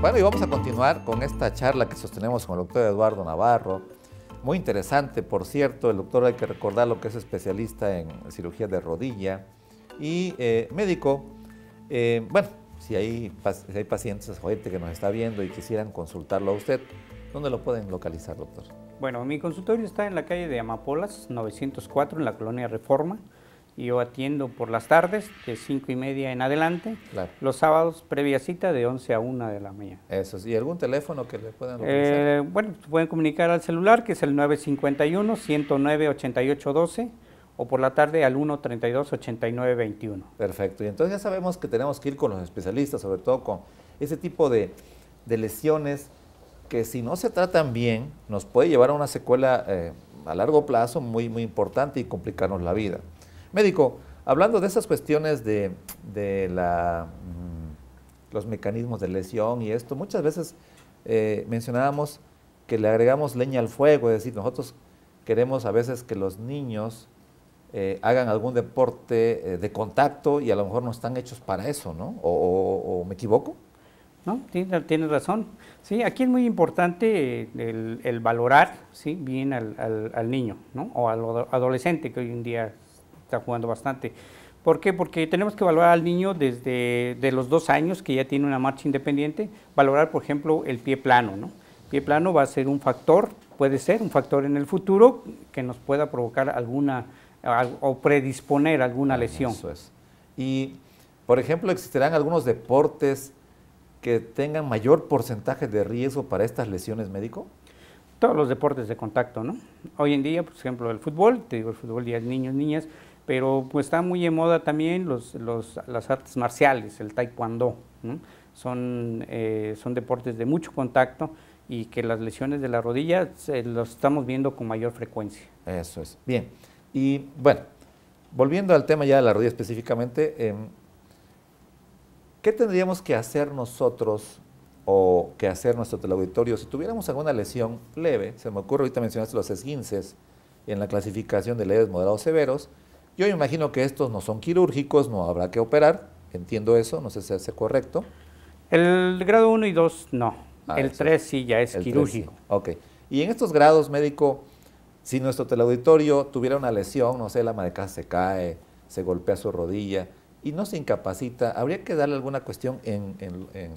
Bueno, y vamos a continuar con esta charla que sostenemos con el doctor Eduardo Navarro. Muy interesante, por cierto, el doctor hay que recordar lo que es especialista en cirugía de rodilla y eh, médico. Eh, bueno, si hay, hay pacientes que nos está viendo y quisieran consultarlo a usted, ¿dónde lo pueden localizar, doctor? Bueno, mi consultorio está en la calle de Amapolas, 904, en la colonia Reforma. Yo atiendo por las tardes, de 5 y media en adelante. Los sábados, previa cita, de 11 a 1 de la mañana. Eso ¿Y algún teléfono que le puedan eh, bueno, pueden comunicar al celular, que es el 951-109-8812, o por la tarde al 132 8921 Perfecto. Y entonces ya sabemos que tenemos que ir con los especialistas, sobre todo con ese tipo de, lesiones que si no se tratan bien, nos puede llevar a una secuela eh, a largo plazo muy, muy importante y complicarnos la vida. Médico, hablando de esas cuestiones de, mm, los mecanismos de lesión y esto, muchas veces eh, mencionábamos que le agregamos leña al fuego, es decir, nosotros queremos a veces que los niños eh, hagan algún deporte eh, de contacto y a lo mejor no están hechos para eso, ¿no? ¿O, me equivoco? No, tienes razón. Sí, aquí es muy importante el, valorar ¿sí? bien al, al, niño, ¿no? O al adolescente que hoy en día está jugando bastante. ¿Por qué? Porque tenemos que valorar al niño desde de los dos años que ya tiene una marcha independiente, valorar, por ejemplo, el pie plano. ¿no? Pie plano va a ser un factor, puede ser un factor en el futuro que nos pueda provocar alguna o predisponer alguna lesión. Eso es. Y, por ejemplo, ¿existirán algunos deportes que tengan mayor porcentaje de riesgo para estas lesiones médico? Todos los deportes de contacto, ¿no? Hoy en día, por ejemplo, el fútbol, te digo, el fútbol niños, niñas, pero pues está muy en moda también los, las artes marciales, el taekwondo. Eh, son, deportes de mucho contacto y que las lesiones de la rodilla las estamos viendo con mayor frecuencia. Eso es. Bien. Y bueno, volviendo al tema ya de la rodilla específicamente, em, ¿qué tendríamos que hacer nosotros o que hacer nuestro teleauditorio si tuviéramos alguna lesión leve? Se me ocurre, ahorita mencionaste los esguinces en la clasificación de leves moderados severos. Yo imagino que estos no son quirúrgicos, no habrá que operar, entiendo eso, no sé si es correcto. El grado 1 y 2 no, ah, el 3 sí ya es quirúrgico. Ok, y en estos grados médico, si nuestro teleauditorio tuviera una lesión, no sé, la ama de casa se cae, se golpea su rodilla y no se incapacita, ¿habría que darle alguna cuestión en,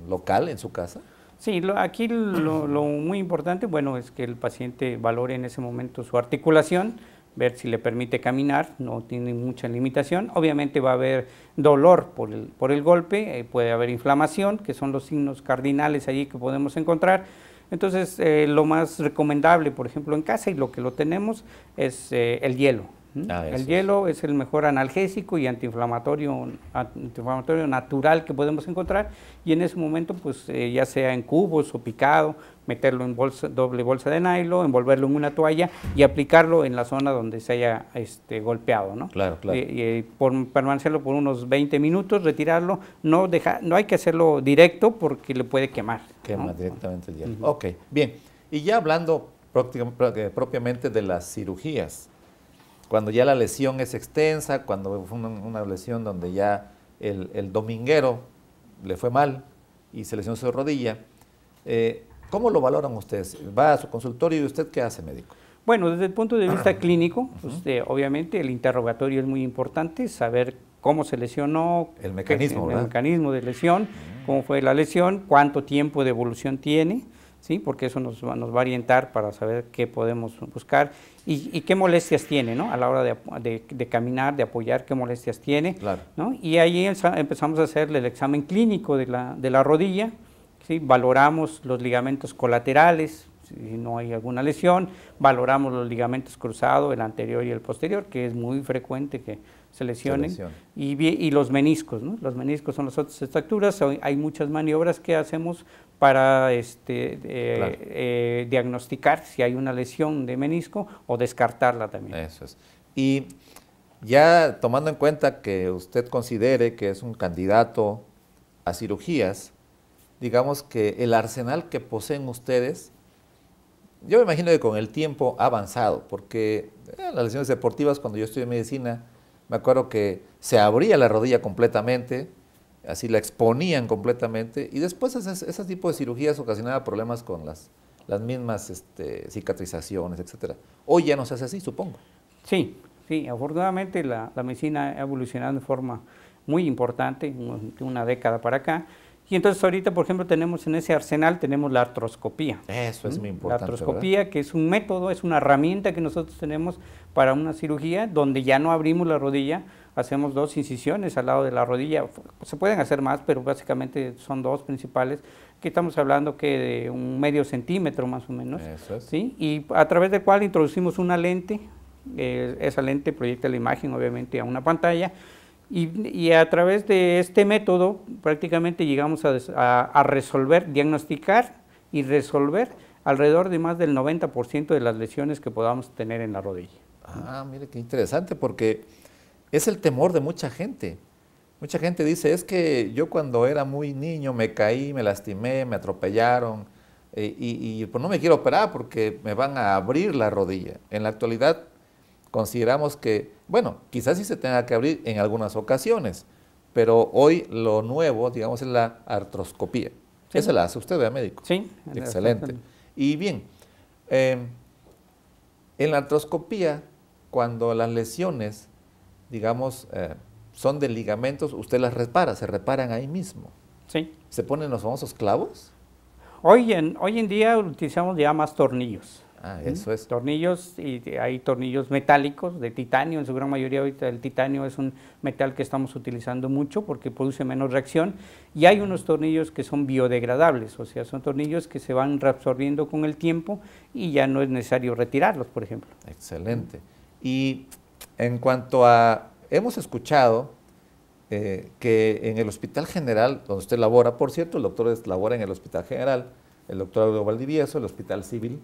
local, en su casa? Sí, aquí lo, muy importante, bueno, es que el paciente valore en ese momento su articulación, ver si le permite caminar, no tiene mucha limitación. Obviamente va a haber dolor por el, por el golpe, eh, puede haber inflamación, que son los signos cardinales allí que podemos encontrar. Entonces, eh, lo más recomendable, por ejemplo, en casa y lo que lo tenemos es eh, el hielo. Ah, el hielo es. el mejor analgésico y antiinflamatorio, antiinflamatorio natural que podemos encontrar y en ese momento pues eh, ya sea en cubos o picado, meterlo en bolsa, doble bolsa de nylon, envolverlo en una toalla y aplicarlo en la zona donde se haya este, golpeado, ¿no? Claro, claro. Eh, eh, por, permanecerlo por unos 20 minutos, retirarlo, no, deja, no hay que hacerlo directo porque le puede quemar. Quema directamente el hielo. Ok, bien. Y ya hablando propiamente de las cirugías, cuando ya la lesión es extensa, cuando fue una, lesión donde ya el, dominguero le fue mal y se lesionó su rodilla. Eh, ¿Cómo lo valoran ustedes? ¿Va a su consultorio y usted qué hace, médico? Bueno, desde el punto de vista clínico, usted obviamente el interrogatorio es muy importante, saber cómo se lesionó, el, mecanismo de lesión, cómo fue la lesión, cuánto tiempo de evolución tiene. ¿sí? porque eso nos va, nos va a orientar para saber qué podemos buscar y, qué molestias tiene ¿no? a la hora de, caminar, de apoyar, qué molestias tiene. ¿no? Y ahí empezamos a hacerle el examen clínico de la, rodilla, ¿sí? valoramos los ligamentos colaterales, si no hay alguna lesión, valoramos los ligamentos cruzados, el anterior y el posterior, que es muy frecuente que se lesionen. y, los meniscos, ¿no? Los meniscos son las otras estructuras. Hay muchas maniobras que hacemos para este, eh, diagnosticar si hay una lesión de menisco o descartarla también. Eso es. Y ya tomando en cuenta que usted considere que es un candidato a cirugías, digamos que el arsenal que poseen ustedes, yo me imagino que con el tiempo ha avanzado, porque eh, las lesiones deportivas, cuando yo en medicina, me acuerdo que se abría la rodilla completamente, así la exponían completamente, y después ese, tipo de cirugías ocasionaba problemas con las, mismas este, cicatrizaciones, etc. Hoy ya no se hace así, supongo. Sí, sí, afortunadamente la, la medicina ha evolucionado de forma muy importante, de una década para acá, y entonces ahorita, por ejemplo, tenemos en ese arsenal, tenemos la artroscopía. Eso es ¿Mm? muy importante. La artroscopía, que es un método, es una herramienta que nosotros tenemos para una cirugía donde ya no abrimos la rodilla, hacemos dos incisiones al lado de la rodilla. Se pueden hacer más, pero básicamente son dos principales, Aquí estamos hablando que de un medio centímetro más o menos. Eso es. ¿sí? Y a través del cual introducimos una lente, eh, esa lente proyecta la imagen obviamente a una pantalla y, a través de este método prácticamente llegamos a, resolver, diagnosticar y resolver alrededor de más del 90% de las lesiones que podamos tener en la rodilla. Ah, mire qué interesante, porque es el temor de mucha gente. Mucha gente dice, es que yo cuando era muy niño me caí, me lastimé, me atropellaron, eh, y, y pues no me quiero operar porque me van a abrir la rodilla. En la actualidad consideramos que, bueno, quizás sí se tenga que abrir en algunas ocasiones, pero hoy lo nuevo, digamos, es la artroscopía. ¿Eso Esa la hace usted, ¿verdad, médico? Sí. Excelente. Y bien, em, en la artroscopía, cuando las lesiones, digamos, eh, son de ligamentos, usted las repara, se reparan ahí mismo. Sí. ¿Se ponen los famosos clavos? Hoy en, hoy en día utilizamos ya más tornillos. Ah, ¿Mm? eso es. Tornillos, y hay tornillos metálicos de titanio, en su gran mayoría ahorita el titanio es un metal que estamos utilizando mucho porque produce menos reacción, y hay unos tornillos que son biodegradables, o sea, son tornillos que se van reabsorbiendo con el tiempo y ya no es necesario retirarlos, por ejemplo. Excelente. Y en cuanto a, hemos escuchado eh, que en el Hospital General, donde usted labora, por cierto, el doctor labora en el Hospital General, el doctor Aldo Valdivieso, el Hospital Civil,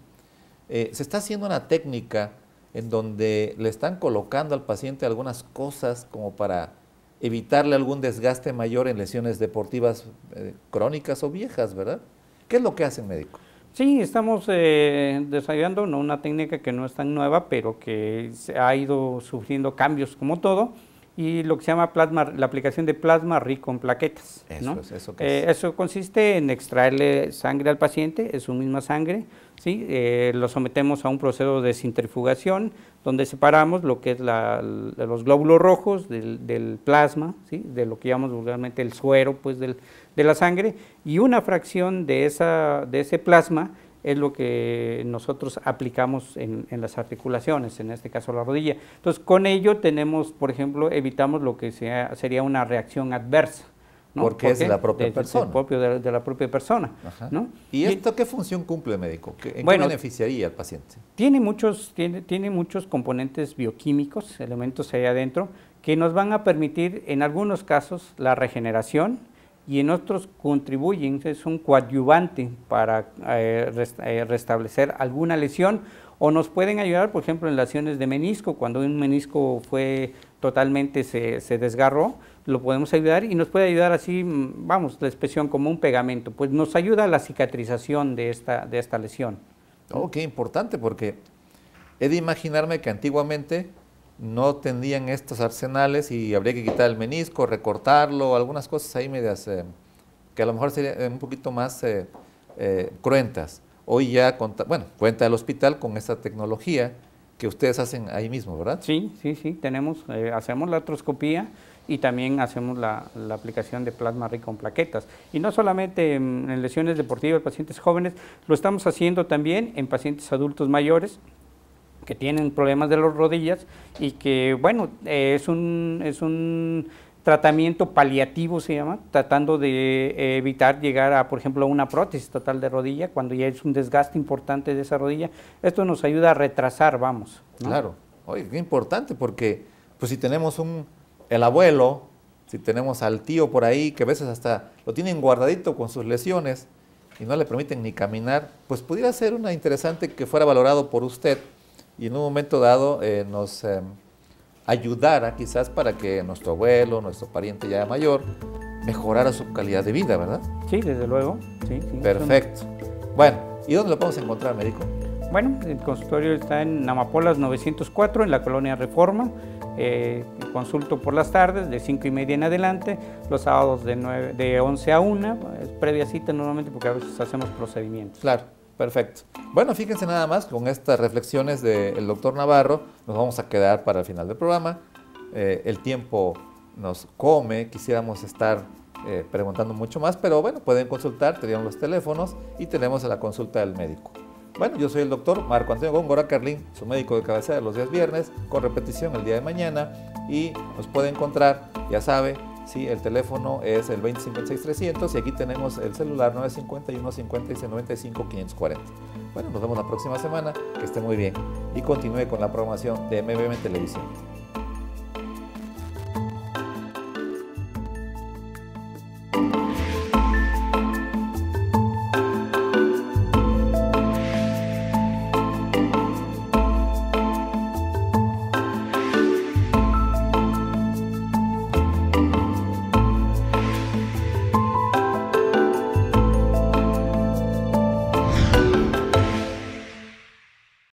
eh, se está haciendo una técnica en donde le están colocando al paciente algunas cosas como para evitarle algún desgaste mayor en lesiones deportivas eh, crónicas o viejas, ¿verdad? ¿Qué es lo que hace médico? Sí, estamos eh, desarrollando una técnica que no es tan nueva, pero que ha ido sufriendo cambios como todo y lo que se llama plasma, la aplicación de plasma rico en plaquetas. Eh, eso, consiste en extraerle sangre al paciente, es su misma sangre, ¿sí? Eh, lo sometemos a un proceso de centrifugación donde separamos lo que es los glóbulos rojos del, plasma, ¿sí? de lo que llamamos vulgarmente el suero pues, de la sangre, y una fracción de, esa, de ese plasma es lo que nosotros aplicamos en, las articulaciones, en este caso la rodilla. Entonces, con ello tenemos, por ejemplo, evitamos lo que sea, sería una reacción adversa. Porque, es de la propia persona. propio, de, la propia persona. ¿Y esto qué función cumple el médico? ¿En qué beneficiaría al paciente? Tiene muchos, tiene, tiene muchos componentes bioquímicos, elementos ahí adentro, que nos van a permitir, en algunos casos, la regeneración, y en otros contribuyen, es un coadyuvante para eh, eh, restablecer alguna lesión o nos pueden ayudar, por ejemplo, en lesiones de menisco, cuando un menisco fue totalmente se, se, desgarró, lo podemos ayudar y nos puede ayudar así, mm, vamos, la expresión como un pegamento, pues nos ayuda a la cicatrización de esta, de esta lesión. Oh, qué importante, porque he de imaginarme que antiguamente no tendrían estos arsenales y habría que quitar el menisco, recortarlo, algunas cosas ahí medias eh, que a lo mejor serían un poquito más eh, eh, cruentas. Hoy ya, bueno, cuenta el hospital con esta tecnología que ustedes hacen ahí mismo, ¿verdad? Sí, sí, sí, tenemos, hacemos la artroscopía y también hacemos la, la, aplicación de plasma rico en plaquetas. Y no solamente en lesiones deportivas, pacientes jóvenes, lo estamos haciendo también en pacientes adultos mayores, que tienen problemas de las rodillas y que, bueno, es, un, es un tratamiento paliativo, se llama, tratando de eh, evitar llegar a, por ejemplo, a una prótesis total de rodilla cuando ya es un desgaste importante de esa rodilla. Esto nos ayuda a retrasar, vamos. Claro, oye, qué importante porque, pues si tenemos un, el abuelo, si tenemos al tío por ahí, que a veces hasta lo tienen guardadito con sus lesiones, y no le permiten ni caminar, pues pudiera ser una interesante que fuera valorado por usted y en un momento dado eh, nos eh, ayudara quizás para que nuestro abuelo, nuestro pariente ya mayor, mejorara su calidad de vida, ¿verdad? Sí, desde luego. Perfecto. Bueno, ¿y dónde lo podemos encontrar, médico? Bueno, el consultorio está en Namapolas 904, en la colonia Reforma. Eh, consulto por las tardes, de 5 y media en adelante, los sábados de, 9, de 11 a 1, es previa cita normalmente porque a veces hacemos procedimientos. Claro. Perfecto. Bueno, fíjense nada más, con estas reflexiones del doctor Navarro nos vamos a quedar para el final del programa. Eh, el tiempo nos come, quisiéramos estar eh, preguntando mucho más, pero bueno, pueden consultar, tenían los teléfonos y tenemos la consulta del médico. Bueno, yo soy el doctor Marco Antonio Góngora Carlín, su médico de cabecera los días viernes, con repetición el día de mañana, y nos puede encontrar, ya sabe, ¿sí? El teléfono es el 256300 y aquí tenemos el celular 951-5695-540. Bueno, nos vemos la próxima semana, que esté muy bien y continúe con la programación de MBM Televisión.